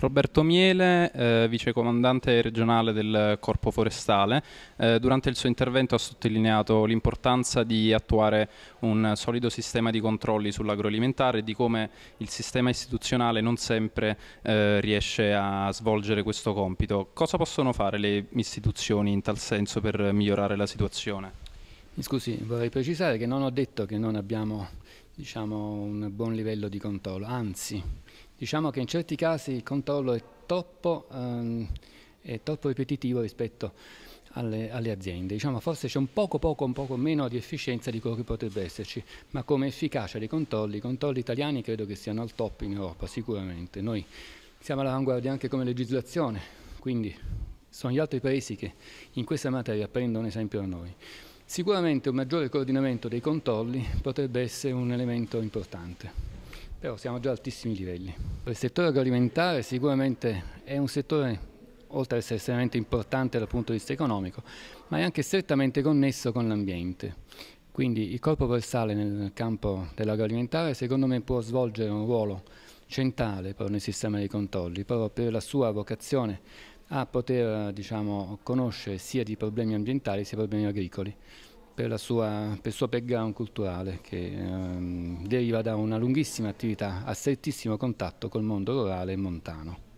Roberto Miele, eh, vicecomandante regionale del Corpo Forestale, eh, durante il suo intervento ha sottolineato l'importanza di attuare un solido sistema di controlli sull'agroalimentare e di come il sistema istituzionale non sempre eh, riesce a svolgere questo compito. Cosa possono fare le istituzioni in tal senso per migliorare la situazione? Mi scusi, vorrei precisare che non ho detto che non abbiamo diciamo, un buon livello di controllo, anzi diciamo che in certi casi il controllo è troppo, ehm, è troppo ripetitivo rispetto alle, alle aziende, diciamo, forse c'è un poco, poco, un poco meno di efficienza di quello che potrebbe esserci, ma come efficacia dei controlli, i controlli italiani credo che siano al top in Europa sicuramente, noi siamo all'avanguardia anche come legislazione, quindi sono gli altri paesi che in questa materia prendono esempio da noi. Sicuramente un maggiore coordinamento dei controlli potrebbe essere un elemento importante, però siamo già a altissimi livelli. Il settore agroalimentare sicuramente è un settore, oltre ad essere estremamente importante dal punto di vista economico, ma è anche strettamente connesso con l'ambiente. Quindi il corpo versale nel campo dell'agroalimentare secondo me può svolgere un ruolo centrale nel sistema dei controlli, proprio per la sua vocazione a poter diciamo, conoscere sia di problemi ambientali sia di problemi agricoli per, sua, per il suo background culturale che ehm, deriva da una lunghissima attività a strettissimo contatto col mondo rurale e montano.